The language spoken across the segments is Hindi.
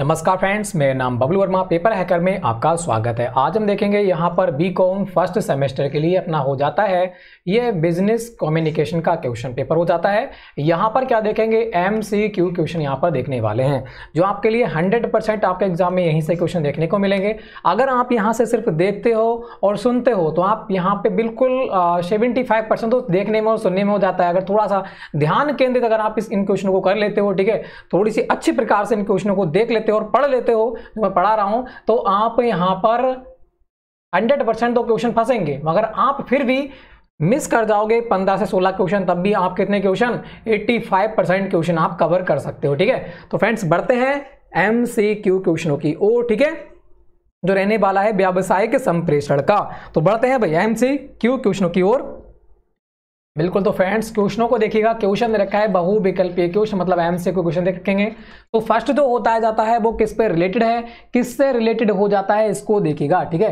नमस्कार फ्रेंड्स मेरा नाम बबलू वर्मा पेपर हैकर में आपका स्वागत है आज हम देखेंगे यहाँ पर बी कॉम फर्स्ट सेमेस्टर के लिए अपना हो जाता है ये बिजनेस कम्युनिकेशन का क्वेश्चन पेपर हो जाता है यहाँ पर क्या देखेंगे एम सी क्यू क्वेश्चन यहाँ पर देखने वाले हैं जो आपके लिए हंड्रेड परसेंट आपके एग्जाम में यहीं से क्वेश्चन देखने को मिलेंगे अगर आप यहाँ से सिर्फ देखते हो और सुनते हो तो आप यहाँ पर बिल्कुल सेवेंटी फाइव परसेंट तो देखने में और सुनने में हो जाता है अगर थोड़ा सा ध्यान केंद्रित अगर आप इस इन क्वेश्चनों को कर लेते हो ठीक है थोड़ी सी अच्छी प्रकार से इन क्वेश्चनों को देख लेते लेते हो और पढ़ लेते हो जो मैं पढ़ा रहा हूँ तो आप यहाँ पर हंड्रेड परसेंट तो क्वेश्चन फंसेंगे मगर आप फिर भी मिस कर जाओगे पंद्रह से सोलह क्वेश्चन तब भी आप कितने question eighty five percent question आप कवर कर सकते हो ठीक है तो फ्रेंड्स बढ़ते हैं एम सी क्यू क्वेश्चनों की ओ ठीक है जो रहने वाला है व्यावसायिक संप्रेषण का तो बढ़ते हैं भाई एम सी क्यू क्वेश्चनों की ओर बिल्कुल तो फ्रेंड्स क्वेश्चनों को देखिएगा क्वेश्चन रखा है बहुविकल्पीय क्वेश्चन मतलब एम से कोई क्वेश्चन रखेंगे तो फर्स्ट जो होता है जाता है वो किस पे रिलेटेड है किससे रिलेटेड हो जाता है इसको देखिएगा ठीक है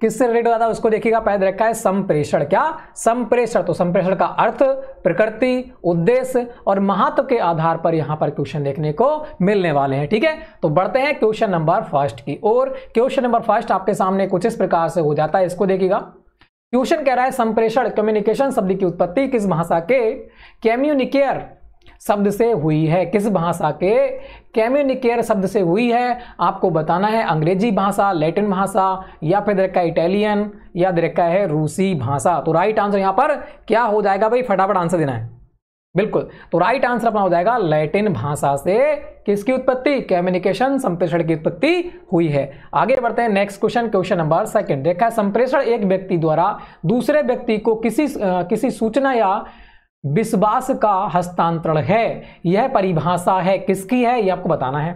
किससे रिलेटेड होता है उसको देखिएगा पहले रखा है संप्रेषण क्या संप्रेषण तो संप्रेषण का अर्थ प्रकृति उद्देश्य और महत्व के आधार पर यहां पर क्वेश्चन देखने को मिलने वाले हैं ठीक है तो बढ़ते हैं क्वेश्चन नंबर फर्स्ट की और क्वेश्चन नंबर फर्स्ट आपके सामने कुछ इस प्रकार से हो जाता है इसको देखिएगा क्वेश्चन कह रहा है संप्रेषण कम्युनिकेशन शब्द की उत्पत्ति किस भाषा के कैम्युनिकेयर शब्द से हुई है किस भाषा के कैम्युनिकेयर शब्द से हुई है आपको बताना है अंग्रेजी भाषा लैटिन भाषा या फिर देखा इटालियन या देखा है रूसी भाषा तो राइट आंसर यहां पर क्या हो जाएगा भाई फटाफट आंसर देना है बिल्कुल तो राइट आंसर अपना हो जाएगा लैटिन भाषा से किसकी उत्पत्ति कम्युनिकेशन संप्रेषण की उत्पत्ति हुई है आगे बढ़ते हैं next question question number second देखा है संप्रेषण एक व्यक्ति द्वारा दूसरे व्यक्ति को किसी आ, किसी सूचना या विश्वास का हस्तांतरण है यह परिभाषा है किसकी है यह आपको बताना है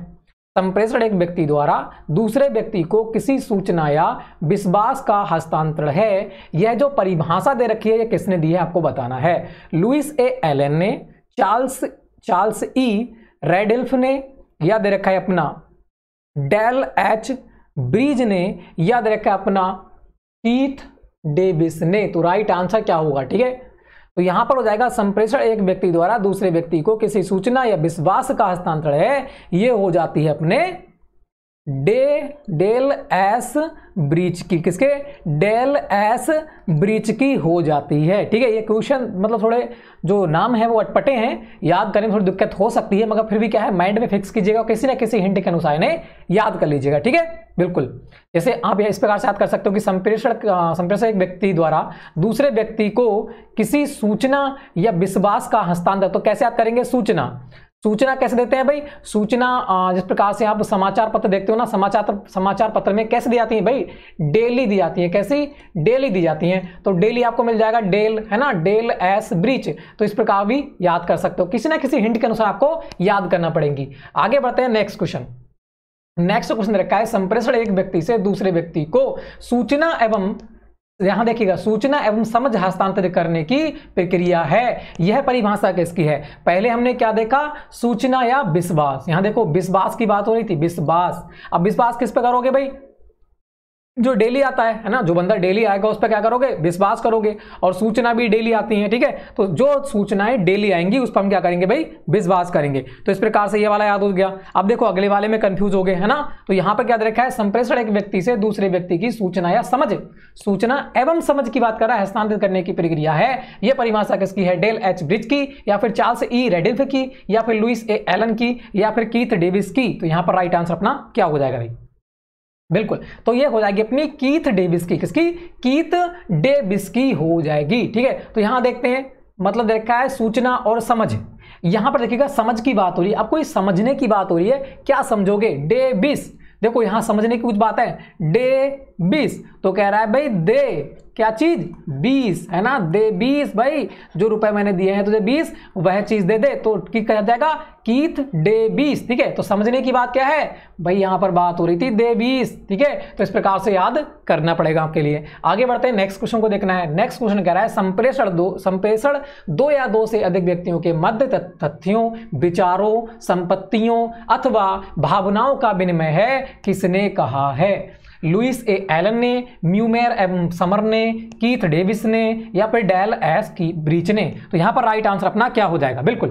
संप्रेषण एक व्यक्ति द्वारा दूसरे व्यक्ति को किसी सूचना या विश्वास का हस्तांतरण है यह जो परिभाषा दे रखी है यह किसने दी है आपको बताना है लुइस ए एलन ने चार्ल्स चार्ल्स ई रेडल्फ ने या दे रखा है अपना डेल एच ब्रिज ने या दे रखा है अपना कीथ डेविस ने तो राइट आंसर क्या होगा ठीक है तो यहां पर हो जाएगा संप्रेषण एक व्यक्ति द्वारा दूसरे व्यक्ति को किसी सूचना या विश्वास का हस्तांतरण है यह हो जाती है अपने डे डेल एस ब्रीच की किसके डेल एस ब्रीच की हो जाती है ठीक है ये क्वेश्चन मतलब थोड़े जो नाम है वो अटपटे हैं याद करने में थोड़ी दिक्कत हो सकती है मगर फिर भी क्या है माइंड में फिक्स कीजिएगा किसी ना किसी हिंट के अनुसार इन्हें याद कर लीजिएगा ठीक है बिल्कुल जैसे आप इस प्रकार से याद कर सकते हो कि संप्रेषण संप्रेषण एक व्यक्ति द्वारा दूसरे व्यक्ति को किसी सूचना या विश्वास का हस्तांतरण तो कैसे याद करेंगे सूचना सूचना कैसे देते हैं भाई सूचना जिस प्रकार से आप समाचार पत्र देखते हो ना समाचार समाचार पत्र में कैसे दी जाती है भाई डेली दी जाती है कैसी डेली दी जाती है तो डेली आपको मिल जाएगा डेल है ना डेल एस ब्रिच तो इस प्रकार भी याद कर सकते हो किसी ना किसी हिंट के अनुसार आपको याद करना पड़ेगी आगे बढ़ते हैं नेक्स्ट क्वेश्चन नेक्स्ट क्वेश्चन रखा है संप्रेषण एक व्यक्ति से दूसरे व्यक्ति को सूचना एवं यहां देखिएगा सूचना एवं समझ हस्तांतरित करने की प्रक्रिया है यह परिभाषा किसकी है पहले हमने क्या देखा सूचना या विश्वास यहां देखो विश्वास की बात हो रही थी विश्वास अब विश्वास किस पे करोगे भाई जो डेली आता है है ना जो बंदा डेली आएगा उस पर क्या करोगे विश्वास करोगे और सूचना भी डेली आती है ठीक है तो जो सूचनाएं डेली आएंगी उस पर हम क्या करेंगे भाई विश्वास करेंगे तो इस प्रकार से ये वाला याद हो गया अब देखो अगले वाले में कंफ्यूज हो गए है ना तो यहाँ पर क्या रखा है संप्रेषण एक व्यक्ति से दूसरे व्यक्ति की सूचना या समझ सूचना एवं समझ की बात कर रहा है हस्तांतरित करने की प्रक्रिया है यह परिभाषा किसकी है डेल एच ब्रिज की या फिर चार्ल्स ई रेडिफ की या फिर लुइस ए एलन की या फिर कीथ डेविस की तो यहाँ पर राइट आंसर अपना क्या हो जाएगा भाई बिल्कुल तो ये हो जाएगी अपनी कीथ डेविस की किसकी कीथ डेविस की हो जाएगी ठीक है तो यहां देखते हैं मतलब देखा है सूचना और समझ यहां पर देखिएगा समझ की बात हो रही है आपको कोई समझने की बात हो रही है क्या समझोगे डेबिस देखो यहां समझने की कुछ बात है बिस तो कह रहा है भाई दे क्या चीज़ बीस है ना दे बीस भाई जो रुपए मैंने दिए हैं तुझे बीस वह चीज़ दे दे तो की कहा जाएगा कीथ डे बीस ठीक है तो समझने की बात क्या है भाई यहां पर बात हो रही थी दे बीस ठीक है तो इस प्रकार से याद करना पड़ेगा आपके लिए आगे बढ़ते हैं नेक्स्ट क्वेश्चन को देखना है नेक्स्ट क्वेश्चन कह रहा है संप्रेषण दो संप्रेषण दो या दो से अधिक व्यक्तियों के मध्य तथ्यों विचारों संपत्तियों अथवा भावनाओं का विनिमय है किसने कहा है लुइस ए एलन ने म्यूमेर एम समर ने कीथ डेविस ने या फिर डेल एस की ब्रीच ने तो यहां पर राइट आंसर अपना क्या हो जाएगा बिल्कुल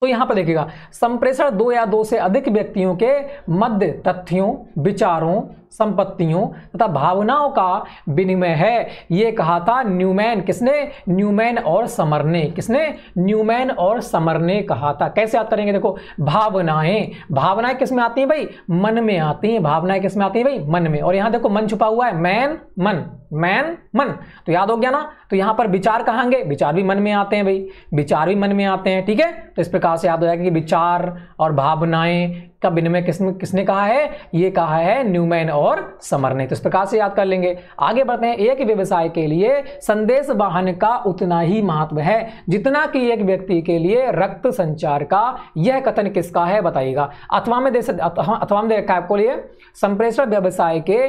तो यहां पर देखिएगा संप्रेषण दो या दो से अधिक व्यक्तियों के मध्य तथ्यों विचारों संपत्तियों तथा भावनाओं का विनिमय है ये कहा था न्यूमैन किसने न्यूमैन और समर ने किसने न्यूमैन और समर ने कहा था कैसे याद करेंगे देखो भावनाएं भावनाएं किस में आती हैं भाई मन में आती हैं भावनाएं किस में आती हैं भाई मन में और यहाँ देखो मन छुपा हुआ है मैन मन मैन मन तो याद हो गया ना तो यहाँ पर विचार कहांगे विचार भी मन में आते हैं भाई विचार भी मन में आते हैं ठीक है तो इस प्रकार से याद हो जाएगा कि विचार और भावनाएं का विनिमय किसने किसने कहा है ये कहा है न्यूमैन और समर ने तो इस प्रकार से याद कर लेंगे आगे बढ़ते हैं एक व्यवसाय के लिए संदेश वाहन का उतना ही महत्व है जितना कि एक व्यक्ति के लिए रक्त संचार का यह कथन किसका है बताइएगा अथवा में देख अथवा में देखा आपको लिए संप्रेषण व्यवसाय के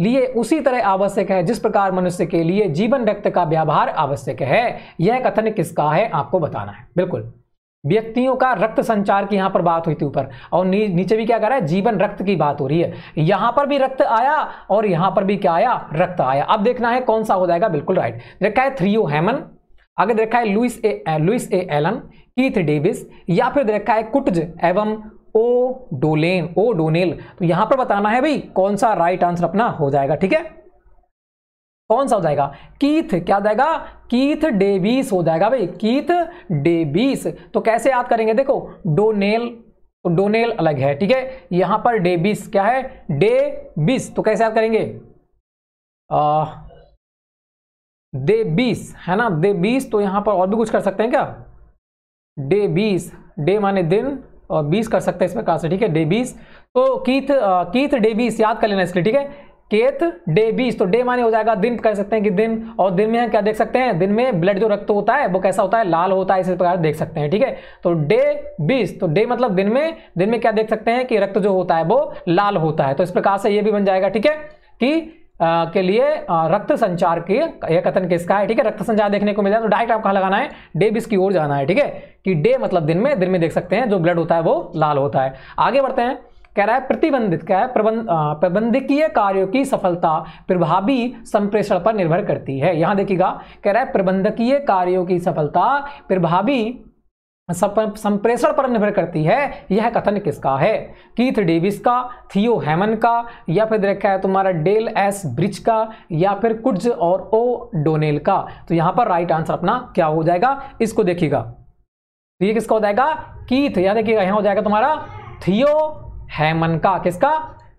लिए उसी तरह आवश्यक है जिस प्रकार मनुष्य के लिए जीवन रक्त का व्यवहार आवश्यक है यह कथन किसका है आपको बताना है बिल्कुल व्यक्तियों का रक्त संचार की यहाँ पर बात हुई थी ऊपर और नी, नीचे भी क्या कर रहा है जीवन रक्त की बात हो रही है यहां पर भी रक्त आया और यहां पर भी क्या आया रक्त आया अब देखना है कौन सा हो जाएगा बिल्कुल राइट देखा है थ्रियो हेमन आगे देखा है Louis A Louis A Allen Keith Davis या फिर देखा है कुटज एवं ओ डोलेन ओ डोनेल तो यहां पर बताना है भाई कौन सा राइट आंसर अपना हो जाएगा ठीक है कौन सा हो जाएगा कीथ क्या हो जाएगा कीथ डेबीस हो जाएगा भाई कीथ डेबीस तो कैसे याद करेंगे देखो डोनेल तो डोनेल अलग है ठीक है यहां पर डेबिस क्या है बीस तो कैसे याद करेंगे आ, दे बीस है ना दे बीस तो यहां पर और भी कुछ कर सकते हैं क्या डे बीस डे माने दिन और बीस कर सकते हैं इसमें कहा से ठीक है डे बीस तो कीथ कीथ डे बीस याद कर लेना इसके लिए ठीक है केत डे बीस तो डे माने हो जाएगा दिन कह सकते हैं कि दिन और दिन में हम क्या देख सकते हैं दिन में ब्लड जो रक्त होता है वो कैसा होता है लाल होता है इसी प्रकार देख सकते हैं ठीक है तो डे बीस तो डे मतलब दिन में दिन में क्या देख सकते हैं कि रक्त जो होता है वो लाल होता है तो इस प्रकार से ये भी बन जाएगा ठीक है कि आ, के लिए आ, रक्त संचार के यह कथन किसका है ठीक है रक्त संचार देखने को मिल जाए तो डायरेक्ट आप कहाँ लगाना है डे बीस की ओर जाना है ठीक है कि डे मतलब दिन में दिन में देख सकते हैं जो ब्लड होता है वो लाल होता है आगे बढ़ते हैं कह रहा है प्रतिबंधित क्या है प्रबंध प्रबंधकीय कार्यों की सफलता प्रभावी संप्रेषण पर निर्भर करती है यहां देखिएगा कह रहा है प्रबंधकीय कार्यों की सफलता प्रभावी संप्रेषण पर निर्भर करती है यह कथन किसका है कीथ डेविस का थियो हैमन का या फिर देखा है तुम्हारा डेल एस ब्रिज का या फिर कुड्ज और ओ डोनेल का तो यहां पर राइट आंसर अपना क्या हो जाएगा इसको देखिएगा तो ये किसका हो जाएगा कीथ या देखिएगा यहां हो जाएगा तुम्हारा थियो हैमन का किसका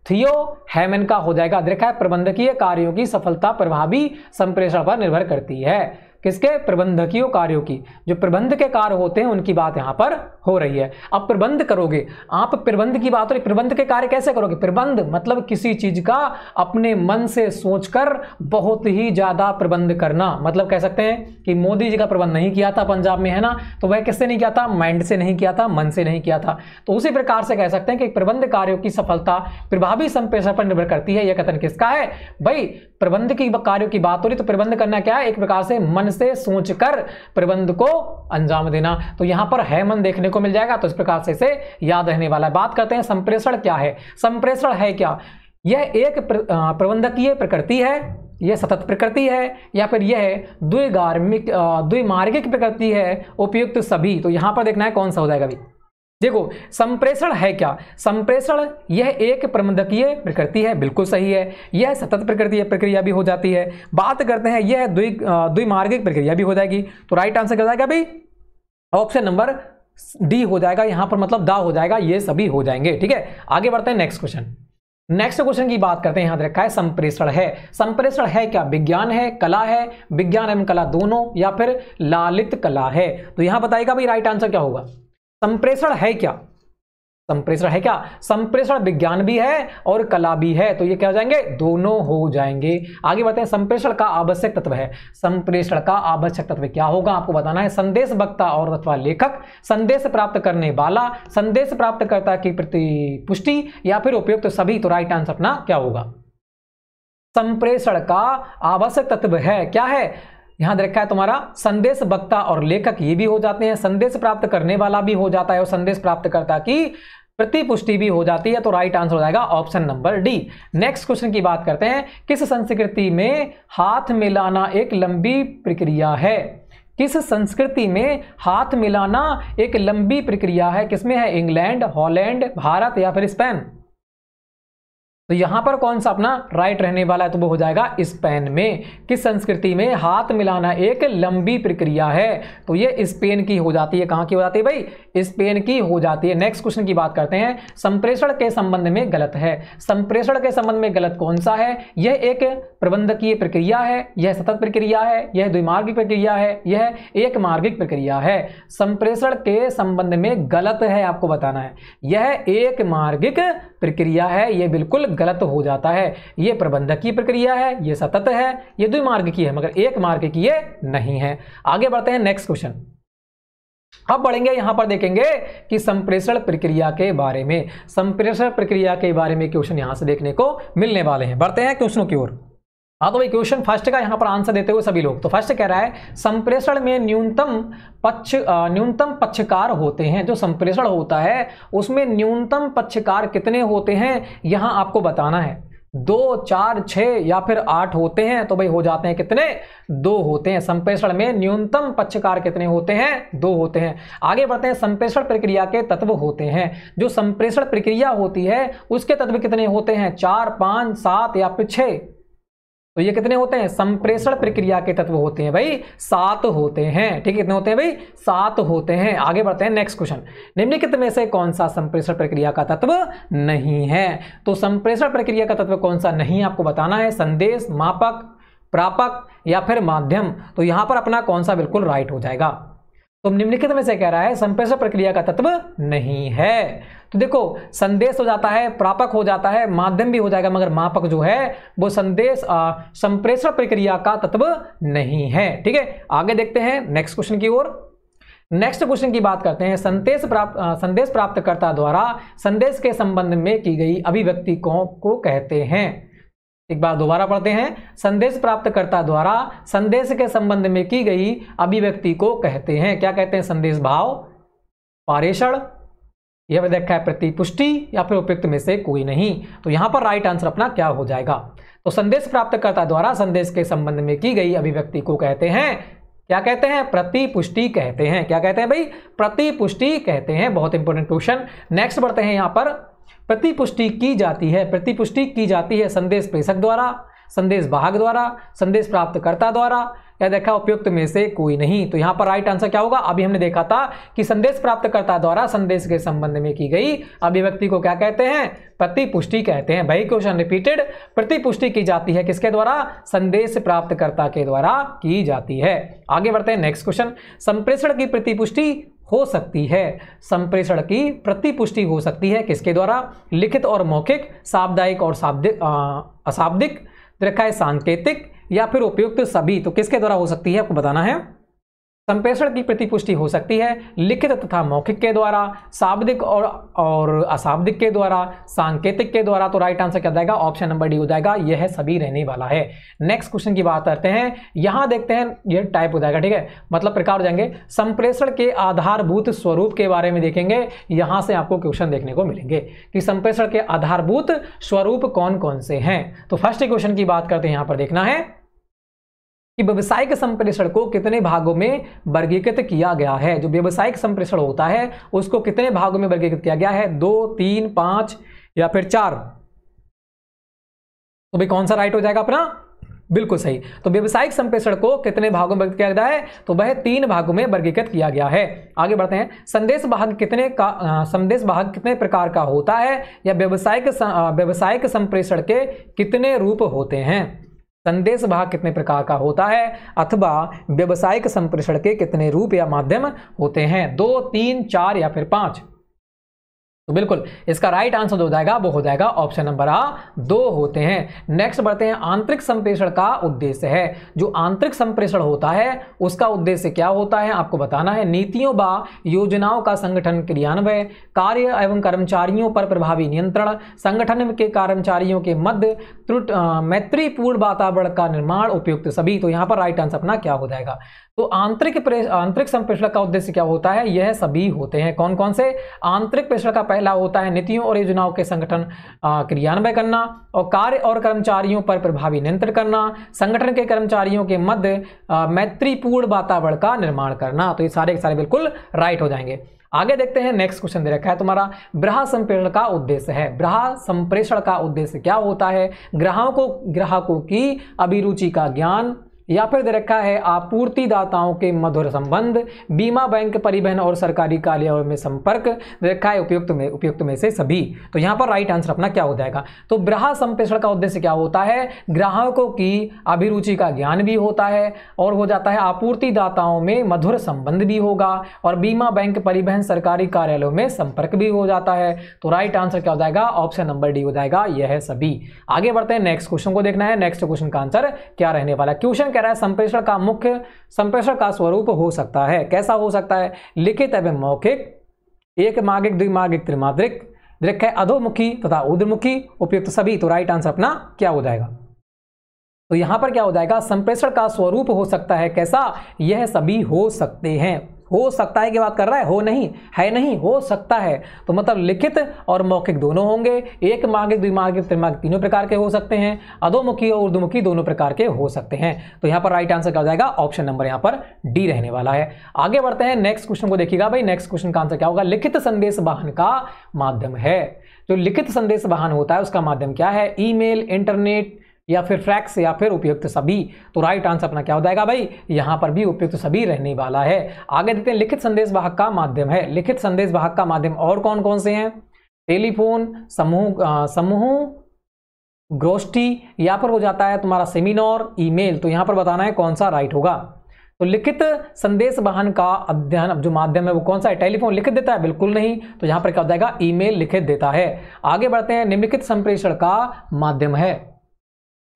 थियो हैमन का हो जाएगा देखा है प्रबंधकीय कार्यों की सफलता प्रभावी संप्रेषण पर निर्भर करती है किसके प्रबंधकीय कार्यों की जो प्रबंध के कार्य होते हैं उनकी बात यहाँ पर हो रही है अब प्रबंध करोगे आप प्रबंध की बात हो रही प्रबंध के कार्य कैसे करोगे प्रबंध मतलब किसी चीज का अपने मन से सोचकर बहुत ही ज्यादा प्रबंध करना मतलब कह सकते हैं कि मोदी जी का प्रबंध नहीं किया था पंजाब में है ना तो वह किससे नहीं किया था माइंड से नहीं किया था मन से नहीं किया था तो उसी प्रकार से कह सकते हैं कि प्रबंध कार्यों की सफलता प्रभावी संप्रेषण पर निर्भर करती है यह कथन किसका है भाई प्रबंध की कार्यों की बात हो रही तो प्रबंध करना क्या है एक प्रकार से मन से सोचकर प्रबंध को अंजाम देना तो यहां पर है मन देखने को मिल जाएगा तो इस प्रकार से इसे याद रहने वाला है बात करते हैं संप्रेषण क्या है संप्रेषण है क्या यह एक प्रबंधकीय प्रकृति है यह सतत प्रकृति है या फिर यह द्विगार्मिक द्विमार्गिक प्रकृति है उपयुक्त सभी तो यहां पर देखना है कौन सा हो जाएगा भाई देखो संप्रेषण है क्या संप्रेषण यह एक प्रबंधकीय प्रकृति है बिल्कुल सही है यह सतत प्रकृति प्रक्रिया भी हो जाती है बात करते हैं यह द्वि द्विमार्गिक प्रक्रिया भी हो जाएगी तो राइट आंसर क्या जाएगा भाई ऑप्शन नंबर डी हो जाएगा यहां पर मतलब दा हो जाएगा ये सभी हो जाएंगे ठीक है आगे बढ़ते हैं नेक्स्ट क्वेश्चन नेक्स्ट क्वेश्चन की बात करते हैं यहां रखा है संप्रेषण है संप्रेषण है क्या विज्ञान है कला है विज्ञान एवं कला दोनों या फिर लालित कला है तो यहां बताएगा भाई राइट आंसर क्या होगा संप्रेषण है क्या संप्रेषण है क्या संप्रेषण विज्ञान भी है और कला भी है तो ये क्या हो जाएंगे दोनों हो जाएंगे आगे बताएं संप्रेषण का आवश्यक तत्व है संप्रेषण का आवश्यक तत्व क्या होगा आपको बताना है संदेश वक्ता और अथवा लेखक संदेश प्राप्त करने वाला संदेश प्राप्त करता की प्रति पुष्टि या फिर उपयुक्त तो सभी तो राइट आंसर अपना क्या होगा संप्रेषण का आवश्यक तत्व है क्या है यहां रखा है तुम्हारा संदेश वक्ता और लेखक ये भी हो जाते हैं संदेश प्राप्त करने वाला भी हो जाता है और संदेश प्राप्त करता की प्रतिपुष्टि भी हो जाती है तो राइट आंसर हो जाएगा option number D next question की बात करते हैं किस संस्कृति में हाथ मिलाना एक लंबी प्रक्रिया है किस संस्कृति में हाथ मिलाना एक लंबी प्रक्रिया है किसमें है इंग्लैंड हॉलैंड भारत या फिर स्पेन तो यहां पर कौन सा अपना राइट रहने वाला है तो वो हो जाएगा स्पेन में किस संस्कृति में हाथ मिलाना एक लंबी प्रक्रिया है तो ये स्पेन की हो जाती है कहां की हो जाती है भाई स्पेन की हो जाती है नेक्स्ट क्वेश्चन की बात करते हैं संप्रेषण के संबंध में गलत है संप्रेषण के संबंध में गलत कौन सा है यह एक प्रबंधकीय प्रक्रिया है यह सतत प्रक्रिया है यह द्विमार्गिक प्रक्रिया है यह एक मार्गिक प्रक्रिया है संप्रेषण के संबंध में गलत है आपको बताना है यह एक मार्गिक प्रक्रिया है ये बिल्कुल गलत हो जाता है ये की प्रक्रिया है ये सतत है ये दो मार्ग की है मगर एक मार्ग की ये नहीं है आगे बढ़ते हैं नेक्स्ट क्वेश्चन अब बढ़ेंगे यहां पर देखेंगे कि संप्रेषण प्रक्रिया के बारे में संप्रेषण प्रक्रिया के बारे में क्वेश्चन यहां से देखने को मिलने वाले हैं बढ़ते हैं क्वेश्चनों की ओर हाँ तो भाई क्वेश्चन फर्स्ट का यहाँ पर आंसर देते हुए सभी लोग तो फर्स्ट कह रहा है संप्रेषण में न्यूनतम पक्ष न्यूनतम पक्षकार होते हैं जो संप्रेषण होता है उसमें न्यूनतम पक्षकार कितने होते हैं यहाँ आपको बताना है दो चार छ या फिर आठ होते हैं तो भाई हो जाते हैं कितने दो होते हैं संप्रेषण में न्यूनतम पक्षकार कितने होते हैं दो होते हैं आगे बढ़ते हैं संप्रेषण प्रक्रिया के तत्व होते हैं जो संप्रेषण प्रक्रिया होती है उसके तत्व कितने होते हैं चार पाँच सात या फिर छः तो ये कितने होते हैं संप्रेषण प्रक्रिया के तत्व होते हैं भाई सात होते हैं ठीक है कितने होते हैं भाई सात होते हैं आगे बढ़ते हैं नेक्स्ट क्वेश्चन निम्नलिखित में से कौन सा संप्रेषण प्रक्रिया का तत्व नहीं है तो संप्रेषण प्रक्रिया का तत्व कौन सा नहीं आपको बताना है संदेश मापक प्रापक या फिर माध्यम तो यहां पर अपना कौन सा बिल्कुल राइट हो जाएगा तो निम्नलिखित में से कह रहा है संप्रेषण प्रक्रिया का तत्व नहीं है तो देखो संदेश हो जाता है प्रापक हो जाता है माध्यम भी हो जाएगा मगर मापक जो है वो संदेश संप्रेषण प्रक्रिया का तत्व नहीं है ठीक है आगे देखते हैं नेक्स्ट क्वेश्चन की ओर नेक्स्ट क्वेश्चन की बात करते हैं संदेश प्राप्त संदेश प्राप्तकर्ता द्वारा संदेश के संबंध में की गई अभिव्यक्ति को, को कहते हैं एक बार दोबारा पढ़ते हैं संदेश प्राप्तकर्ता द्वारा संदेश के संबंध में की गई अभिव्यक्ति को कहते हैं क्या कहते हैं संदेश भाव पारेषण यह देखा है प्रतिपुष्टि या फिर उपयुक्त में से कोई नहीं तो यहां पर राइट आंसर अपना क्या हो जाएगा तो संदेश प्राप्तकर्ता द्वारा संदेश के संबंध में की गई अभिव्यक्ति को कहते हैं क्या कहते हैं प्रतिपुष्टि कहते हैं क्या कहते हैं भाई प्रतिपुष्टि कहते हैं बहुत इंपॉर्टेंट क्वेश्चन नेक्स्ट बढ़ते हैं यहां पर प्रतिपुष्टि की जाती है प्रतिपुष्टि की जाती है संदेश प्रेषक द्वारा संदेश भाग द्वारा संदेश प्राप्तकर्ता द्वारा या देखा उपयुक्त में से कोई नहीं तो यहां पर राइट आंसर क्या होगा अभी हमने देखा था कि संदेश प्राप्तकर्ता द्वारा संदेश के संबंध में की गई अभिव्यक्ति को क्या कहते हैं प्रतिपुष्टि कहते हैं भाई क्वेश्चन रिपीटेड प्रतिपुष्टि की जाती है किसके द्वारा संदेश प्राप्तकर्ता के द्वारा की जाती है आगे बढ़ते हैं नेक्स्ट क्वेश्चन संप्रेषण की प्रतिपुष्टि हो सकती है संप्रेषण की प्रतिपुष्टि हो सकती है किसके द्वारा लिखित और मौखिक शाब्दायिक और शाब्दिक अशाब्दिक दीर्घाय सांकेतिक या फिर उपयुक्त सभी तो किसके द्वारा हो सकती है आपको बताना है संप्रेषण की प्रतिपुष्टि हो सकती है लिखित तथा मौखिक के द्वारा शाब्दिक और और अशाब्दिक के द्वारा सांकेतिक के द्वारा तो राइट आंसर क्या जाएगा ऑप्शन नंबर डी हो जाएगा यह है सभी रहने वाला है नेक्स्ट क्वेश्चन की बात करते हैं यहाँ देखते हैं यह टाइप हो जाएगा ठीक है मतलब प्रकार हो जाएंगे संप्रेषण के आधारभूत स्वरूप के बारे में देखेंगे यहाँ से आपको क्वेश्चन देखने को मिलेंगे कि संप्रेषण के आधारभूत स्वरूप कौन कौन से हैं तो फर्स्ट क्वेश्चन की बात करते हैं यहाँ पर देखना है कि व्यवसायिक संप्रेषण को कितने भागों में वर्गीकृत किया गया है जो व्यवसायिक संप्रेषण होता है उसको कितने भागों में वर्गीकृत किया गया है दो तीन पांच या फिर चार तो भाई कौन सा राइट हो जाएगा अपना बिल्कुल सही तो व्यवसायिक संप्रेषण को कितने भागों में किया गया है तो वह तीन भागों में वर्गीकृत किया गया है आगे बढ़ते हैं संदेश भाग कितने का संदेश भाग कितने प्रकार का होता है या व्यवसायिक व्यवसायिक संप्रेषण के कितने रूप होते हैं संदेश भाग कितने प्रकार का होता है अथवा व्यवसायिक संप्रेषण के कितने रूप या माध्यम होते हैं दो तीन चार या फिर पाँच तो बिल्कुल इसका राइट आंसर जो हो जाएगा वो हो जाएगा ऑप्शन नंबर आ दो होते हैं नेक्स्ट बढ़ते हैं आंतरिक संप्रेषण का उद्देश्य है जो आंतरिक संप्रेषण होता है उसका उद्देश्य क्या होता है आपको बताना है नीतियों व योजनाओं का संगठन क्रियान्वय कार्य एवं कर्मचारियों पर प्रभावी नियंत्रण संगठन के कर्मचारियों के मध्य त्रुट मैत्रीपूर्ण वातावरण का निर्माण उपयुक्त सभी तो यहाँ पर राइट आंसर अपना क्या हो जाएगा तो आंतरिक आंतरिक संप्रेषण का उद्देश्य क्या होता है यह सभी होते हैं कौन कौन से आंतरिक प्रेषण का पहला होता है नीतियों और योजनाओं के संगठन क्रियान्वय करना और कार्य और कर्मचारियों पर प्रभावी नियंत्रण करना संगठन के कर्मचारियों के मध्य मैत्रीपूर्ण वातावरण का निर्माण करना तो ये सारे के सारे बिल्कुल राइट हो जाएंगे आगे देखते हैं नेक्स्ट क्वेश्चन दे रखा है तुम्हारा ब्राह संप्रेषण का उद्देश्य है ब्राह संप्रेषण का उद्देश्य क्या होता है ग्राहकों ग्राहकों की अभिरुचि का ज्ञान या फिर दे रखा है आपूर्तिदाताओं के मधुर संबंध बीमा बैंक परिवहन और सरकारी कार्यालयों में संपर्क दे रखा है उपयुक्त में उपयुक्त में से सभी तो यहाँ पर राइट आंसर अपना क्या हो जाएगा तो ग्राह संप्रेषण का उद्देश्य क्या होता है ग्राहकों की अभिरुचि का ज्ञान भी होता है और हो जाता है आपूर्तिदाताओं में मधुर संबंध भी होगा और बीमा बैंक परिवहन सरकारी कार्यालयों में संपर्क भी हो जाता है तो राइट आंसर क्या हो जाएगा ऑप्शन नंबर डी हो जाएगा यह सभी आगे बढ़ते हैं नेक्स्ट क्वेश्चन को देखना है नेक्स्ट क्वेश्चन का आंसर क्या रहने वाला क्वेश्चन कह रहा है संप्रेषण का मुख्य संप्रेषण का स्वरूप हो सकता है कैसा हो सकता है लिखित एवं मौखिक एक मागिक द्विमागिक त्रिमात्रिक दृख अधोमुखी तथा उद्रमुखी उपयुक्त सभी तो राइट आंसर अपना क्या हो जाएगा तो यहां पर क्या हो जाएगा संप्रेषण का स्वरूप हो सकता है कैसा यह सभी हो सकते हैं हो सकता है की बात कर रहा है हो नहीं है नहीं हो सकता है तो मतलब लिखित और मौखिक दोनों होंगे एक मार्गिक द्विमार्गिक त्रिमार्गिक तीनों प्रकार के हो सकते हैं अधोमुखी और उर्दुमुखी दोनों प्रकार के हो सकते हैं तो यहाँ पर राइट आंसर क्या हो जाएगा ऑप्शन नंबर यहाँ पर डी रहने वाला है आगे बढ़ते हैं नेक्स्ट क्वेश्चन को देखिएगा भाई नेक्स्ट क्वेश्चन का आंसर क्या होगा लिखित संदेश वाहन का माध्यम है जो लिखित संदेश वाहन होता है उसका माध्यम क्या है ईमेल इंटरनेट या फिर फ्रैक्स या फिर उपयुक्त सभी तो राइट आंसर अपना क्या हो जाएगा भाई यहाँ पर भी उपयुक्त सभी रहने वाला है आगे देते हैं लिखित संदेश वाहक का माध्यम है लिखित संदेश वाहक का माध्यम और कौन कौन से हैं टेलीफोन समूह समूह गोष्ठी या पर हो जाता है तुम्हारा सेमिनार ईमेल तो यहाँ पर बताना है कौन सा राइट होगा तो लिखित संदेश वाहन का अध्ययन अब जो माध्यम है वो कौन सा है टेलीफोन लिखित देता है बिल्कुल नहीं तो यहाँ पर क्या हो जाएगा ईमेल लिखित देता है आगे बढ़ते हैं निम्नलिखित संप्रेषण का माध्यम है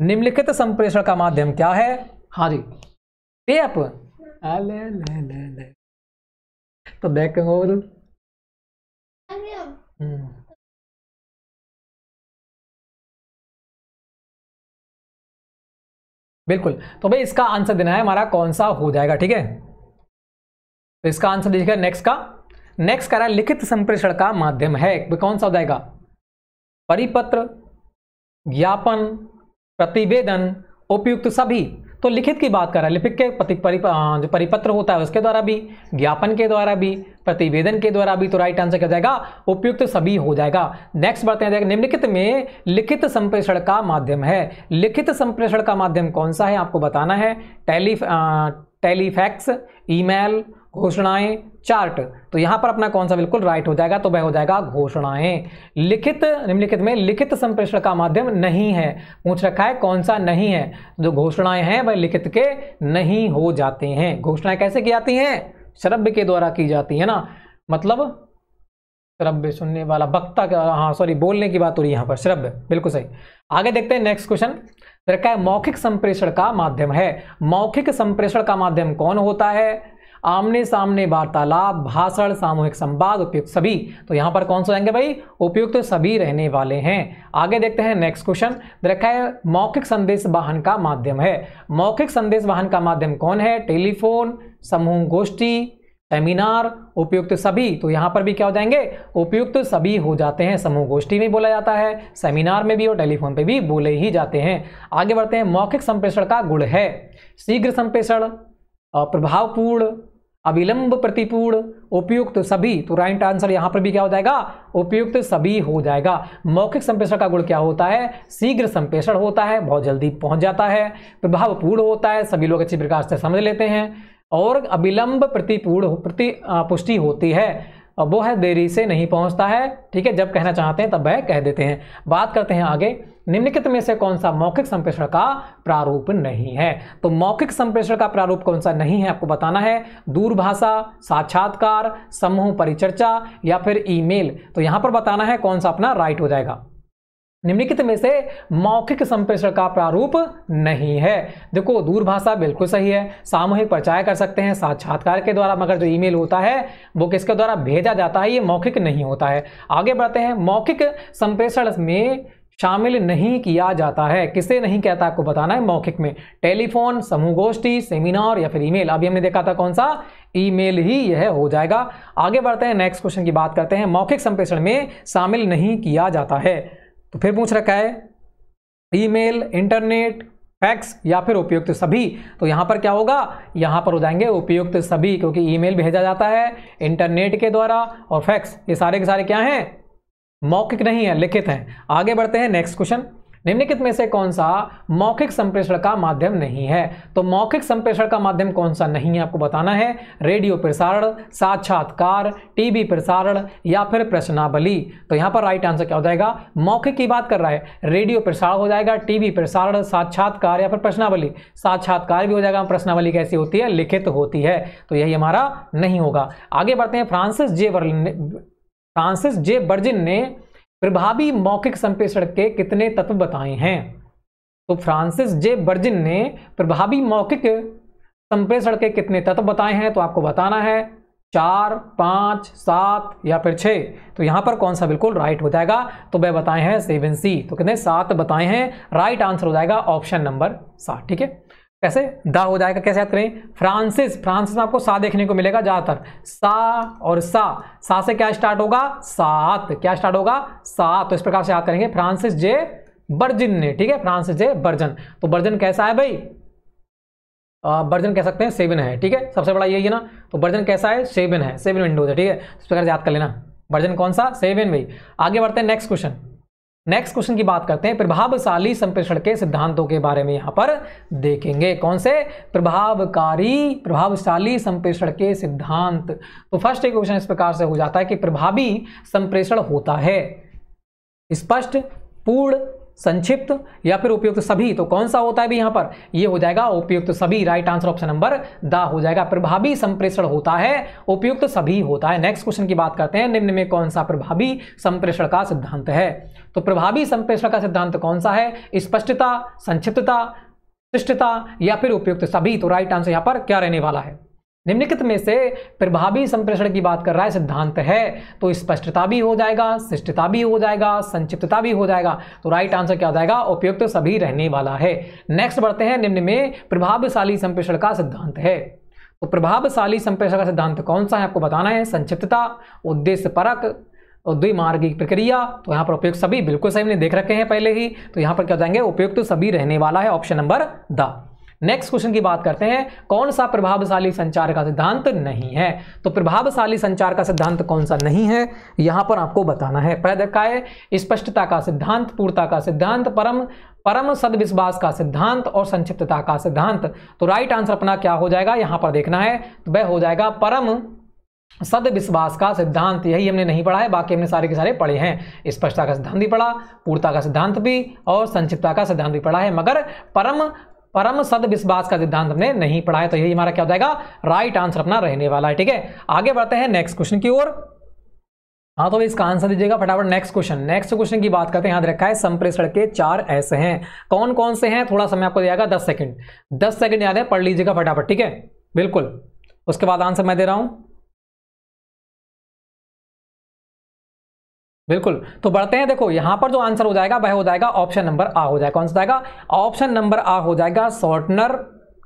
निम्नलिखित संप्रेषण का माध्यम क्या है हाँ जी टेप तो बैक ओवर हम्म। बिल्कुल तो भाई इसका आंसर देना है हमारा कौन सा हो जाएगा ठीक है तो इसका आंसर दीजिएगा नेक्स्ट का नेक्स्ट करा रहा है लिखित संप्रेषण का माध्यम है कौन सा हो जाएगा परिपत्र ज्ञापन प्रतिवेदन उपयुक्त सभी तो लिखित की बात कर रहा है लिपिक के प्रति जो परिपत्र होता है उसके द्वारा भी ज्ञापन के द्वारा भी प्रतिवेदन के द्वारा भी तो राइट आंसर क्या जाएगा उपयुक्त सभी हो जाएगा नेक्स्ट बढ़ते हैं निम्नलिखित में लिखित संप्रेषण का माध्यम है लिखित संप्रेषण का माध्यम कौन सा है आपको बताना है टेली टेलीफैक्स ईमेल घोषणाएं चार्ट तो यहां पर अपना कौन सा बिल्कुल राइट हो जाएगा तो वह हो जाएगा घोषणाएं लिखित निम्नलिखित में लिखित संप्रेषण का माध्यम नहीं है पूछ रखा है कौन सा नहीं है जो घोषणाएं हैं वह लिखित के नहीं हो जाते हैं घोषणाएं कैसे की जाती हैं श्रव्य के द्वारा की जाती है ना मतलब श्रव्य सुनने वाला वक्ता हाँ सॉरी बोलने की बात हो रही है यहाँ पर श्रव्य बिल्कुल सही आगे देखते हैं नेक्स्ट क्वेश्चन रखा है मौखिक संप्रेषण का माध्यम है मौखिक संप्रेषण का माध्यम कौन होता है आमने सामने वार्तालाप भाषण सामूहिक संवाद उपयुक्त सभी तो यहाँ पर कौन से होंगे भाई उपयुक्त तो सभी रहने वाले हैं आगे देखते हैं नेक्स्ट क्वेश्चन रखा है मौखिक संदेश वाहन का माध्यम है मौखिक संदेश वाहन का माध्यम कौन है टेलीफोन समूह गोष्ठी सेमिनार उपयुक्त सभी तो यहाँ पर भी क्या हो जाएंगे उपयुक्त सभी हो जाते हैं समूह गोष्ठी में बोला जाता है सेमिनार में भी और टेलीफोन पे भी बोले ही जाते हैं आगे बढ़ते हैं मौखिक संप्रेषण का गुण है शीघ्र संप्रेषण प्रभावपूर्ण अविलंब प्रतिपूर्ण उपयुक्त सभी तो राइट आंसर यहां पर भी क्या हो जाएगा उपयुक्त सभी हो जाएगा मौखिक संप्रेषण का गुण क्या होता है शीघ्र संप्रेषण होता है बहुत जल्दी पहुंच जाता है प्रभावपूर्ण होता है सभी लोग अच्छी प्रकार से समझ लेते हैं और अविलंब प्रतिपूर्ण प्रति पुष्टि होती है वो है देरी से नहीं पहुंचता है ठीक है जब कहना चाहते हैं तब वह कह देते हैं बात करते हैं आगे निम्नलिखित में से कौन सा मौखिक संप्रेषण का प्रारूप नहीं है तो मौखिक संप्रेषण का प्रारूप कौन सा नहीं है आपको बताना है दूरभाषा साक्षात्कार समूह परिचर्चा या फिर ईमेल तो यहां पर बताना है कौन सा अपना राइट हो जाएगा निम्नलिखित में से मौखिक संप्रेषण का प्रारूप नहीं है देखो दूरभाषा बिल्कुल सही है सामूहिक प्रचार कर सकते हैं साक्षात्कार के द्वारा मगर जो ईमेल होता है वो किसके द्वारा भेजा जाता है ये मौखिक नहीं होता है आगे बढ़ते हैं मौखिक संप्रेषण में शामिल नहीं किया जाता है किसे नहीं कहता आपको बताना है मौखिक में टेलीफोन समूह गोष्ठी सेमिनार या फिर ईमेल अभी हमने देखा था कौन सा ईमेल ही यह हो जाएगा आगे बढ़ते हैं नेक्स्ट क्वेश्चन की बात करते हैं मौखिक संप्रेषण में शामिल नहीं किया जाता है तो फिर पूछ रखा है ईमेल इंटरनेट फैक्स या फिर उपयुक्त सभी तो यहाँ पर क्या होगा यहाँ पर हो जाएंगे उपयुक्त सभी क्योंकि ईमेल भेजा जाता है इंटरनेट के द्वारा और फैक्स ये सारे के सारे क्या हैं मौखिक नहीं है लिखित है आगे बढ़ते हैं नेक्स्ट क्वेश्चन निम्नलिखित में से कौन सा मौखिक संप्रेषण का माध्यम नहीं है तो मौखिक संप्रेषण का माध्यम कौन सा नहीं है आपको बताना है रेडियो प्रसारण साक्षात्कार टीवी प्रसारण या फिर प्रश्नावली तो यहां पर राइट आंसर क्या हो जाएगा मौखिक की बात कर रहा है रेडियो प्रसारण हो जाएगा टीवी प्रसारण साक्षात्कार या फिर प्रश्नावली साक्षात्कार भी हो जाएगा प्रश्नावली कैसी होती है लिखित होती है तो यही हमारा नहीं होगा आगे बढ़ते हैं फ्रांसिस जे वर्ल फ्रांसिस जे बर्जिन ने प्रभावी मौखिक संप्रेषण के कितने तत्व बताए हैं तो फ्रांसिस जे बर्जिन ने प्रभावी मौखिक संप्रेषण के कितने तत्व बताए हैं तो आपको बताना है चार पांच सात या फिर छः तो यहां पर कौन सा बिल्कुल राइट हो जाएगा तो वह बताए हैं सेवन सी तो कितने सात बताए हैं राइट आंसर हो जाएगा ऑप्शन नंबर सात ठीक है कैसे द हो जाएगा कैसे याद करें फ्रांसिस फ्रांसिस में आपको सा देखने को मिलेगा ज़्यादातर सा और सा सा से क्या स्टार्ट होगा सात क्या स्टार्ट होगा सात तो इस प्रकार से याद करेंगे फ्रांसिस जे बर्जिन ने ठीक है फ्रांसिस जे बर्जन तो बर्जन कैसा है भाई बर्जन कह सकते हैं सेवन है ठीक है सबसे बड़ा यही है ना तो बर्जन कैसा है सेवन है सेवन विंडोज है ठीक है इस प्रकार से याद कर लेना बर्जन कौन सा सेवन भाई आगे बढ़ते हैं नेक्स्ट क्वेश्चन नेक्स्ट क्वेश्चन की बात करते हैं प्रभावशाली संप्रेषण के सिद्धांतों के बारे में यहां पर देखेंगे कौन से प्रभावकारी प्रभावशाली संप्रेषण के सिद्धांत तो फर्स्ट एक क्वेश्चन इस प्रकार से हो जाता है कि प्रभावी संप्रेषण होता है स्पष्ट पूर्ण संक्षिप्त या फिर उपयुक्त सभी तो कौन सा होता है भी यहां पर ये हो जाएगा उपयुक्त सभी राइट आंसर ऑप्शन नंबर दा हो जाएगा प्रभावी संप्रेषण होता है उपयुक्त सभी होता है नेक्स्ट क्वेश्चन की बात करते हैं निम्न में कौन सा प्रभावी संप्रेषण का सिद्धांत है तो प्रभावी संप्रेषण का सिद्धांत कौन सा है स्पष्टता संक्षिप्तता या फिर उपयुक्त सभी तो राइट आंसर यहाँ पर क्या रहने वाला है निम्नलिखित में से प्रभावी संप्रेषण की बात कर रहा है सिद्धांत है तो स्पष्टता भी हो जाएगा शिष्टता भी हो जाएगा संक्षिप्तता भी हो जाएगा तो राइट आंसर क्या हो जाएगा उपयुक्त तो सभी रहने वाला है नेक्स्ट बढ़ते हैं निम्न में प्रभावशाली संप्रेषण का सिद्धांत है तो प्रभावशाली संप्रेषण का सिद्धांत कौन सा है आपको बताना है संक्षिप्तता उद्देश्य परक और द्विमार्गिक प्रक्रिया तो यहाँ पर उपयुक्त सभी बिल्कुल सही हमने देख रखे हैं पहले ही तो यहाँ पर क्या जाएंगे उपयुक्त तो सभी रहने वाला है ऑप्शन नंबर द नेक्स्ट क्वेश्चन की बात करते हैं कौन सा प्रभावशाली संचार का सिद्धांत नहीं है तो प्रभावशाली संचार का सिद्धांत कौन सा नहीं है यहां पर आपको बताना है पहले देखा है स्पष्टता का सिद्धांत पूर्णता का सिद्धांत परम परम सदविश्वास का सिद्धांत और संक्षिप्तता का सिद्धांत तो राइट आंसर अपना क्या हो जाएगा यहां पर देखना है तो वह हो जाएगा परम सद विश्वास का सिद्धांत यही हमने नहीं पढ़ा है बाकी हमने सारे के सारे पढ़े हैं स्पष्टता का सिद्धांत भी पढ़ा पूर्णता का सिद्धांत भी और संक्षिप्तता का सिद्धांत भी पढ़ा है मगर परम परम सद विश्वास का सिद्धांत हमने नहीं पढ़ाया तो यही हमारा क्या हो जाएगा राइट आंसर अपना रहने वाला है ठीक है आगे बढ़ते हैं नेक्स्ट क्वेश्चन की ओर हाँ तो इसका आंसर दीजिएगा फटाफट नेक्स्ट क्वेश्चन नेक्स्ट क्वेश्चन की बात करते हैं याद रखा है संप्रेषण के चार ऐसे हैं कौन कौन से हैं थोड़ा समय आपको दिया दस सेकंड दस सेकंड याद है पढ़ लीजिएगा फटाफट ठीक है बिल्कुल उसके बाद आंसर मैं दे रहा हूं बिल्कुल तो बढ़ते हैं देखो यहाँ पर जो आंसर हो जाएगा वह हो जाएगा ऑप्शन नंबर आ हो जाएगा कौन सा जाएगा ऑप्शन नंबर आ हो जाएगा शॉर्टनर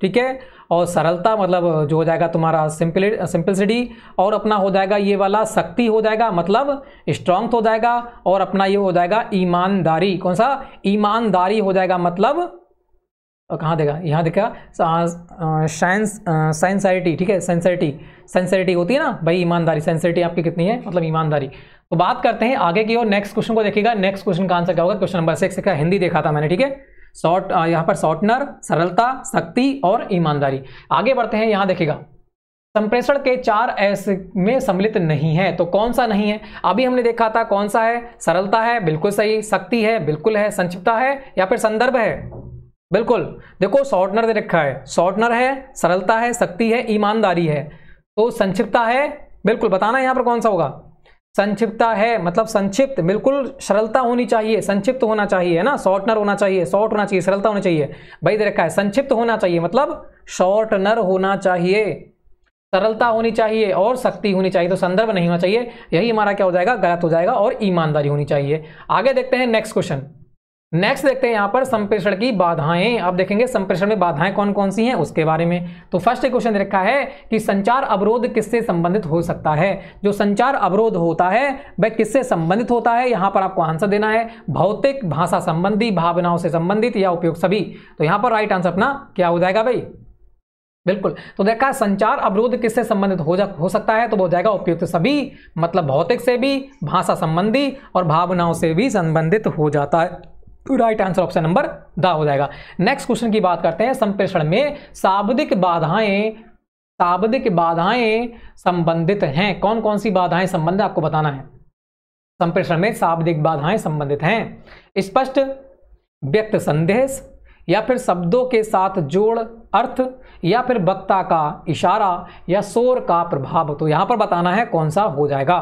ठीक है और सरलता मतलब जो हो जाएगा तुम्हारा सिंपल सिंपलिसिटी और अपना हो जाएगा ये वाला शक्ति हो जाएगा मतलब स्ट्रांग हो जाएगा और अपना ये हो जाएगा ईमानदारी कौन सा ईमानदारी हो जाएगा मतलब कहाँ देगा यहाँ देखा साइंस सेंसरिटी ठीक है सेंसरिटी सेंसरिटी होती है ना भाई ईमानदारी सेंसरिटी आपकी कितनी है मतलब ईमानदारी तो बात करते हैं आगे की ओर नेक्स्ट क्वेश्चन को देखिएगा नेक्स्ट क्वेश्चन का आंसर क्या होगा क्वेश्चन नंबर सिक्स का हिंदी देखा था मैंने ठीक है शॉर्ट यहाँ पर शॉर्टनर सरलता शक्ति और ईमानदारी आगे बढ़ते हैं यहाँ देखिएगा संप्रेषण के चार एस में सम्मिलित नहीं है तो कौन सा नहीं है अभी हमने देखा था कौन सा है सरलता है बिल्कुल सही शक्ति है बिल्कुल है संक्षिप्ता है या फिर संदर्भ है बिल्कुल देखो शॉर्टनर दे रखा है शॉर्टनर है सरलता है शक्ति है ईमानदारी है तो संक्षिप्ता है बिल्कुल बताना यहाँ पर कौन सा होगा संक्षिप्ता है मतलब संक्षिप्त बिल्कुल सरलता होनी चाहिए संक्षिप्त होना चाहिए है ना शॉर्टनर होना चाहिए शॉर्ट होना चाहिए सरलता होनी चाहिए भाई दे रखा है संक्षिप्त होना चाहिए मतलब शॉर्टनर होना चाहिए सरलता होनी चाहिए और शक्ति होनी चाहिए तो संदर्भ नहीं होना चाहिए यही हमारा क्या हो जाएगा गलत हो जाएगा और ईमानदारी होनी चाहिए आगे देखते हैं नेक्स्ट क्वेश्चन नेक्स्ट देखते हैं यहां पर संप्रेषण की बाधाएं अब देखेंगे संप्रेषण में बाधाएं कौन कौन सी हैं उसके बारे में तो फर्स्ट क्वेश्चन रखा है कि संचार अवरोध किससे संबंधित हो सकता है जो संचार अवरोध होता है वह किससे संबंधित होता है यहां पर आपको आंसर देना है भौतिक भाषा संबंधी भावनाओं से संबंधित या उपयोग सभी तो यहाँ पर राइट आंसर अपना क्या हो जाएगा भाई बिल्कुल तो देखा संचार अवरोध किससे संबंधित हो जा हो सकता है तो वो हो जाएगा उपयुक्त सभी मतलब भौतिक से भी भाषा संबंधी और भावनाओं से भी संबंधित हो जाता है राइट आंसर ऑप्शन नंबर दा हो जाएगा नेक्स्ट क्वेश्चन की बात करते हैं संप्रेषण में शाब्दिक बाधाएं शाब्दिक बाधाएं संबंधित हैं कौन कौन सी बाधाएं संबंधित आपको बताना है संप्रेषण में शाब्दिक बाधाएं संबंधित हैं स्पष्ट व्यक्त संदेश या फिर शब्दों के साथ जोड़ अर्थ या फिर वक्ता का इशारा या शोर का प्रभाव तो यहां पर बताना है कौन सा हो जाएगा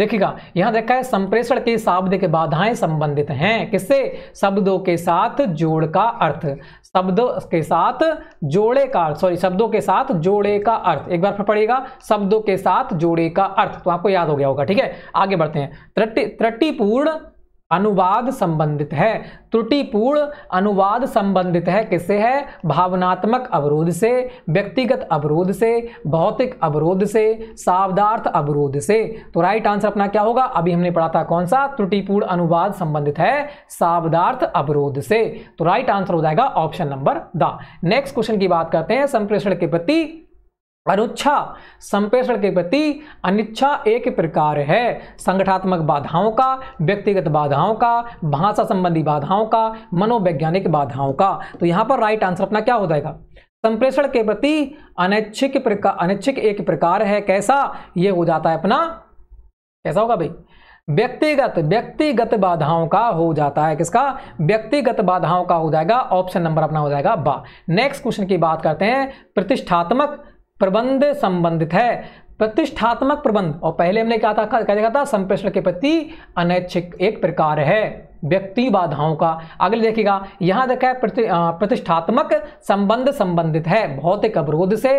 देखिएगा यहां देखा है संप्रेषण के शब्द के बाधाएं संबंधित हैं किससे शब्दों के साथ जोड़ का अर्थ शब्दों के साथ जोड़े का सॉरी शब्दों के साथ जोड़े का अर्थ एक बार फिर पढ़िएगा शब्दों के साथ जोड़े का अर्थ तो आपको याद हो गया होगा ठीक है आगे बढ़ते हैं त्रटिपूर्ण अनुवाद संबंधित है त्रुटिपूर्ण अनुवाद संबंधित है किससे है भावनात्मक अवरोध से व्यक्तिगत अवरोध से भौतिक अवरोध से शाब्दार्थ अवरोध से तो राइट आंसर अपना क्या होगा अभी हमने पढ़ा था कौन सा त्रुटिपूर्ण अनुवाद संबंधित है शाब्दार्थ अवरोध से तो राइट आंसर हो जाएगा ऑप्शन नंबर द नेक्स्ट क्वेश्चन की बात करते हैं संप्रेषण के प्रति अनुच्छा संप्रेषण के प्रति अनिच्छा एक प्रकार है संगठात्मक बाधाओं का व्यक्तिगत बाधाओं का भाषा संबंधी बाधाओं का मनोवैज्ञानिक बाधाओं का तो यहाँ पर राइट आंसर अपना क्या हो जाएगा संप्रेषण के प्रति अनैच्छिक प्रकार अनैच्छिक एक प्रकार है कैसा ये हो जाता है अपना कैसा होगा भाई व्यक्तिगत व्यक्तिगत बाधाओं का हो जाता है किसका व्यक्तिगत बाधाओं का हो जाएगा ऑप्शन नंबर अपना हो जाएगा बा नेक्स्ट क्वेश्चन की बात करते हैं प्रतिष्ठात्मक प्रबंध संबंधित है प्रतिष्ठात्मक प्रबंध और पहले हमने क्या था क्या देखा था संप्रेषण के प्रति अनैच्छिक एक प्रकार है व्यक्ति बाधाओं का अगले देखिएगा यहां देखा है प्रति, प्रतिष्ठात्मक संबंध संबंधित है भौतिक अवरोध से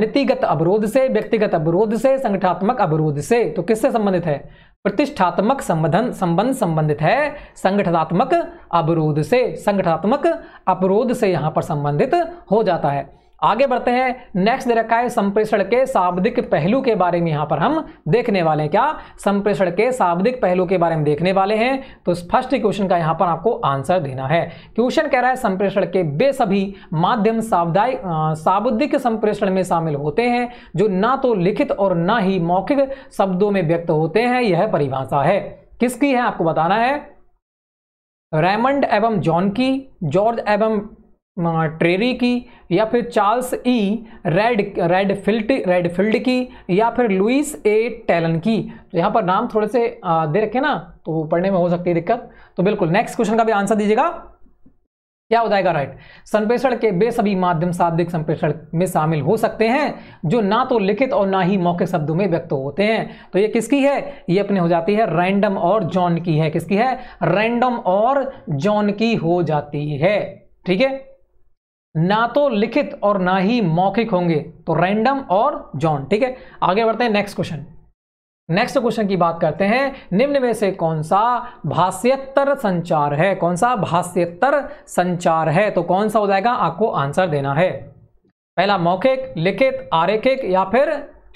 नीतिगत अवरोध से व्यक्तिगत अवरोध से संगठात्मक अवरोध से तो किससे संबंधित है प्रतिष्ठात्मक संबंधन संबंध संबंधित है संगठनात्मक अवरोध से संगठनात्मक अवरोध से यहाँ पर संबंधित हो जाता है आगे बढ़ते हैं नेक्स्ट दे रखा है संप्रेषण के शाब्दिक पहलू के बारे में यहां पर हम देखने वाले हैं क्या संप्रेषण के शाब्दिक पहलू के बारे में देखने वाले हैं तो फर्स्ट क्वेश्चन का यहां पर आपको आंसर देना है क्वेश्चन कह रहा है संप्रेषण के बेसभी माध्यम शाब्दायिक शाब्दिक संप्रेषण में शामिल होते हैं जो ना तो लिखित और ना ही मौखिक शब्दों में व्यक्त होते हैं यह परिभाषा है किसकी है आपको बताना है रेमंड एवं जॉन की जॉर्ज एवं ट्रेरी की या फिर चार्ल्स ई रेड रेड फिल्ट रेड फील्ड की या फिर लुइस ए टेलन की तो यहाँ पर नाम थोड़े से दे रखे ना तो पढ़ने में हो सकती है दिक्कत तो बिल्कुल नेक्स्ट क्वेश्चन का भी आंसर दीजिएगा क्या हो जाएगा राइट संप्रेषण के बेसभी माध्यम शाब्दिक संप्रेषण में शामिल हो सकते हैं जो ना तो लिखित और ना ही मौखिक शब्दों में व्यक्त होते हैं तो ये किसकी है ये अपने हो जाती है रैंडम और जॉन की है किसकी है रैंडम और जॉन की हो जाती है ठीक है ना तो लिखित और ना ही मौखिक होंगे तो रैंडम और जॉन ठीक है आगे बढ़ते हैं नेक्स्ट क्वेश्चन नेक्स्ट क्वेश्चन की बात करते हैं निम्न में से कौन सा भाष्यत्तर संचार है कौन सा भाष्यत्तर संचार है तो कौन सा हो जाएगा आपको आंसर देना है पहला मौखिक लिखित आरेखिक या फिर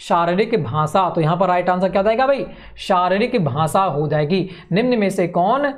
शारीरिक भाषा तो यहां पर राइट आंसर क्या हो जाएगा भाई शारीरिक भाषा हो जाएगी निम्न में से कौन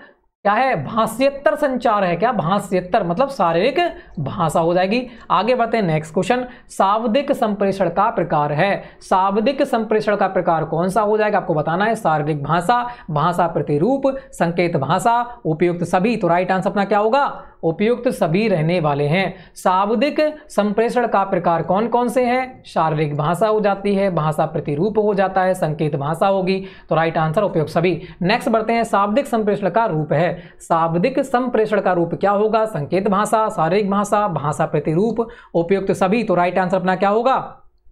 क्या है भाष्यत्तर संचार है क्या भाष्यत्तर मतलब शारीरिक भाषा हो जाएगी आगे बढ़ते हैं नेक्स्ट क्वेश्चन शाब्दिक संप्रेषण का प्रकार है शाब्दिक संप्रेषण का प्रकार कौन सा हो जाएगा आपको बताना है शारीरिक भाषा भाषा प्रतिरूप संकेत भाषा उपयुक्त सभी तो राइट आंसर अपना क्या होगा उपयुक्त सभी रहने वाले हैं शाब्दिक संप्रेषण का प्रकार कौन कौन से हैं शारीरिक भाषा हो जाती है भाषा प्रतिरूप हो जाता है संकेत भाषा होगी तो राइट आंसर उपयुक्त सभी नेक्स्ट बढ़ते हैं शाब्दिक संप्रेषण का रूप है शाब्दिक संप्रेषण का रूप क्या होगा संकेत भाषा शारीरिक भाषा भाषा प्रतिरूप उपयुक्त सभी तो राइट आंसर अपना क्या होगा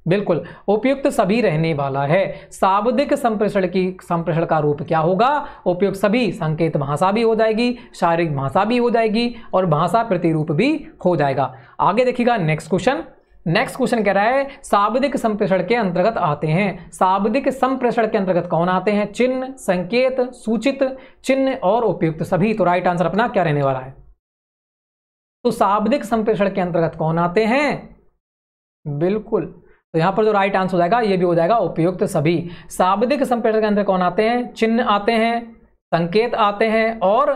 बिल्कुल उपयुक्त सभी रहने वाला है शाब्दिक संप्रेषण की संप्रेषण का रूप क्या होगा उपयुक्त सभी संकेत भाषा भी हो जाएगी शारीरिक भाषा भी हो जाएगी और भाषा प्रतिरूप भी हो जाएगा आगे देखिएगा नेक्स्ट क्वेश्चन नेक्स्ट क्वेश्चन कह रहा है शाब्दिक संप्रेषण के अंतर्गत आते हैं शाब्दिक संप्रेषण के अंतर्गत कौन आते हैं चिन्ह संकेत सूचित चिन्ह और उपयुक्त सभी तो राइट आंसर अपना क्या रहने वाला है तो शाब्दिक संप्रेषण के अंतर्गत कौन आते हैं बिल्कुल तो यहां पर जो राइट आंसर हो जाएगा ये भी हो जाएगा उपयुक्त सभी शाब्दिक संप्रेषण के अंतर्गत कौन आते हैं चिन्ह आते हैं संकेत आते हैं और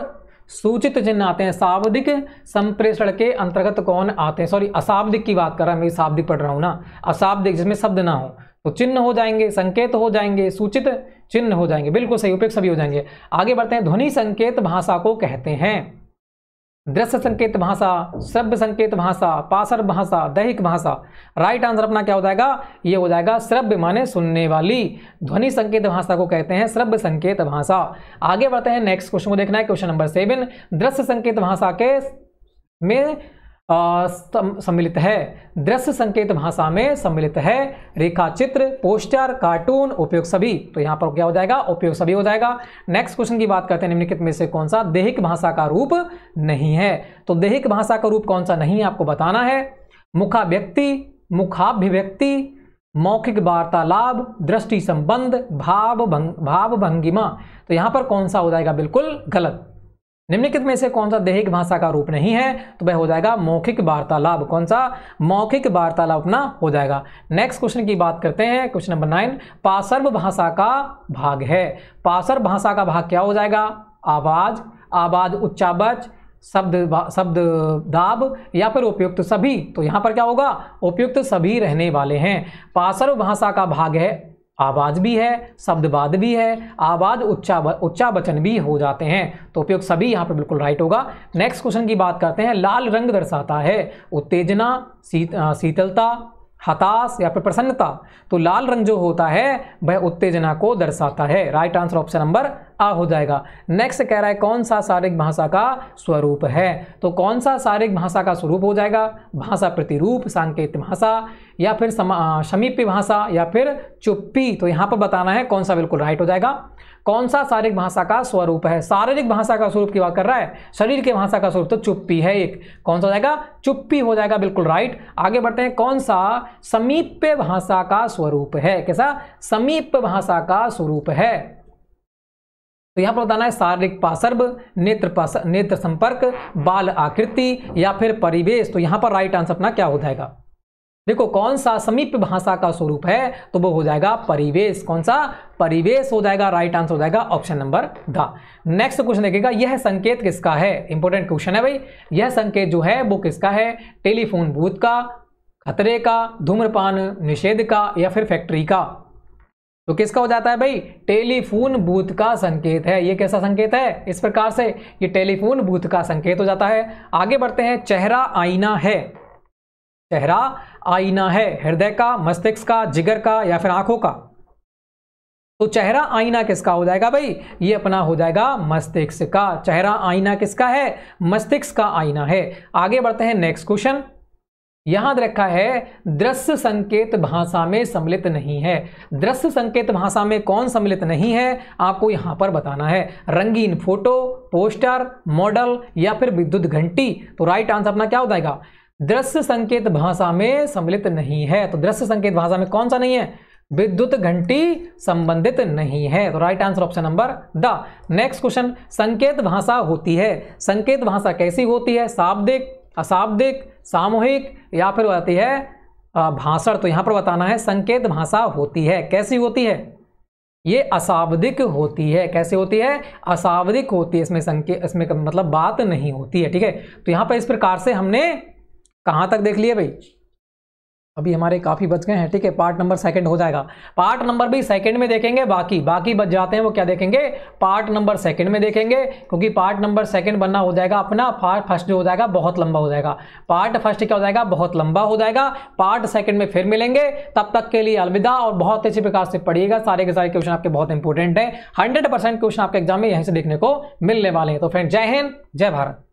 सूचित चिन्ह आते हैं शाब्दिक संप्रेषण के अंतर्गत कौन आते हैं सॉरी अशाब्दिक की बात कर रहा मैं शाब्दिक पढ़ रहा हूं ना अशाब्दिक जिसमें शब्द ना हो तो चिन्ह हो जाएंगे संकेत हो जाएंगे सूचित चिन्ह हो जाएंगे बिल्कुल सही उपयोग सभी हो जाएंगे आगे बढ़ते हैं ध्वनि संकेत भाषा को कहते हैं दृश्य संकेत भाषा श्रव्य संकेत भाषा पासर भाषा दैहिक भाषा राइट आंसर अपना क्या हो जाएगा ये हो जाएगा श्रव्य माने सुनने वाली ध्वनि संकेत भाषा को कहते हैं श्रव्य संकेत भाषा आगे बढ़ते हैं नेक्स्ट क्वेश्चन को देखना है क्वेश्चन नंबर सेवन दृश्य संकेत भाषा के में सम्मिलित है दृश्य संकेत भाषा में सम्मिलित है रेखा चित्र पोस्टर कार्टून उपयोग सभी तो यहाँ पर क्या हो जाएगा उपयोग सभी हो जाएगा नेक्स्ट क्वेश्चन की बात करते हैं निम्नलिखित में से कौन सा देहिक भाषा का रूप नहीं है तो देहिक भाषा का रूप कौन सा नहीं आपको बताना है मुखाभ्यक्ति मुखाभिव्यक्ति मौखिक वार्तालाप दृष्टि संबंध भाव भंग, भाव भंगिमा तो यहाँ पर कौन सा हो जाएगा बिल्कुल गलत निम्नलिखित में से कौन सा देहिक भाषा का रूप नहीं है तो वह हो जाएगा मौखिक वार्तालाप कौन सा मौखिक वार्तालाप अपना हो जाएगा नेक्स्ट क्वेश्चन की बात करते हैं क्वेश्चन नंबर नाइन पासर्व भाषा का भाग है पासर्व भाषा का भाग क्या हो जाएगा आवाज आवाज उच्चावच शब्द शब्द दाब या फिर उपयुक्त सभी तो यहाँ पर क्या होगा उपयुक्त सभी रहने वाले हैं पासर्व भाषा का भाग है आवाज़ भी है शब्दवाद भी है आवाज़ उच्चा उच्चा वचन भी हो जाते हैं तो उपयोग सभी यहाँ पर बिल्कुल राइट होगा नेक्स्ट क्वेश्चन की बात करते हैं लाल रंग दर्शाता है उत्तेजना शीतलता हताश या फिर प्रसन्नता तो लाल रंग जो होता है वह उत्तेजना को दर्शाता है राइट आंसर ऑप्शन नंबर आ हो जाएगा नेक्स्ट कह रहा है कौन सा शारीरिक भाषा का स्वरूप है तो कौन सा शारीरिक भाषा का स्वरूप हो जाएगा भाषा प्रतिरूप सांकेत भाषा या फिर समीप्य भाषा या फिर चुप्पी तो यहाँ पर बताना है कौन सा बिल्कुल राइट हो जाएगा कौन सा शारीरिक भाषा का स्वरूप है शारीरिक भाषा का स्वरूप की बात कर रहा है शरीर के भाषा का स्वरूप तो चुप्पी है एक कौन सा हो जाएगा चुप्पी हो जाएगा बिल्कुल राइट आगे बढ़ते हैं कौन सा समीप्य भाषा का स्वरूप है कैसा समीप भाषा का स्वरूप है तो यहां पर बताना है शारीरिक पासर्भ नेत्र नेत्र संपर्क बाल आकृति या फिर परिवेश तो यहां पर राइट आंसर अपना क्या हो जाएगा देखो कौन सा समीप भाषा का स्वरूप है तो वो हो जाएगा परिवेश कौन सा परिवेश हो जाएगा राइट आंसर हो जाएगा ऑप्शन नंबर द नेक्स्ट क्वेश्चन देखेगा यह संकेत किसका है इंपॉर्टेंट क्वेश्चन है भाई यह संकेत जो है वो किसका है टेलीफोन बूथ का खतरे का धूम्रपान निषेध का या फिर फैक्ट्री का तो किसका हो जाता है भाई टेलीफोन बूथ का संकेत है ये कैसा संकेत है इस प्रकार से ये टेलीफोन बूथ का संकेत हो जाता है आगे बढ़ते हैं चेहरा आईना है चेहरा आईना है हृदय का मस्तिष्क का जिगर का या फिर आंखों का तो चेहरा आईना किसका हो जाएगा भाई ये अपना हो जाएगा मस्तिष्क का चेहरा आईना किसका है मस्तिष्क का आईना है आगे बढ़ते हैं नेक्स्ट क्वेश्चन यहां रखा है दृश्य संकेत भाषा में सम्मिलित नहीं है दृश्य संकेत भाषा में कौन सम्मिलित नहीं है आपको यहां पर बताना है रंगीन फोटो पोस्टर मॉडल या फिर विद्युत घंटी तो राइट आंसर अपना क्या हो जाएगा दृश्य संकेत भाषा में सम्मिलित नहीं है तो दृश्य संकेत भाषा में कौन सा नहीं है विद्युत घंटी संबंधित नहीं है तो राइट आंसर ऑप्शन नंबर द नेक्स्ट क्वेश्चन संकेत भाषा होती है संकेत भाषा कैसी होती है शाब्दिक अशाब्दिक सामूहिक या फिर होती है भाषण तो यहां पर बताना है संकेत भाषा होती है कैसी होती है ये अशाब्दिक होती है कैसे होती है अशाब्दिक होती है इसमें संकेत इसमें मतलब बात नहीं होती है ठीक है तो यहाँ पर इस प्रकार से हमने कहाँ तक देख लिए भाई अभी हमारे काफ़ी बच गए हैं ठीक है पार्ट नंबर सेकंड हो जाएगा पार्ट नंबर भी सेकंड में देखेंगे बाकी बाकी बच जाते हैं वो क्या देखेंगे पार्ट नंबर सेकंड में देखेंगे क्योंकि पार्ट नंबर सेकंड बनना हो जाएगा अपना पार्ट फर्स्ट जो हो जाएगा बहुत लंबा हो जाएगा पार्ट फर्स्ट क्या हो जाएगा बहुत लंबा हो जाएगा पार्ट सेकंड में फिर मिलेंगे तब तक के लिए अलविदा और बहुत अच्छी प्रकार से पढ़िएगा सारे के सारे क्वेश्चन आपके बहुत इंपॉर्टेंट हैं हंड्रेड क्वेश्चन आपके एग्जाम में यहीं से देखने को मिलने वाले हैं तो फ्रेंड जय हिंद जय भारत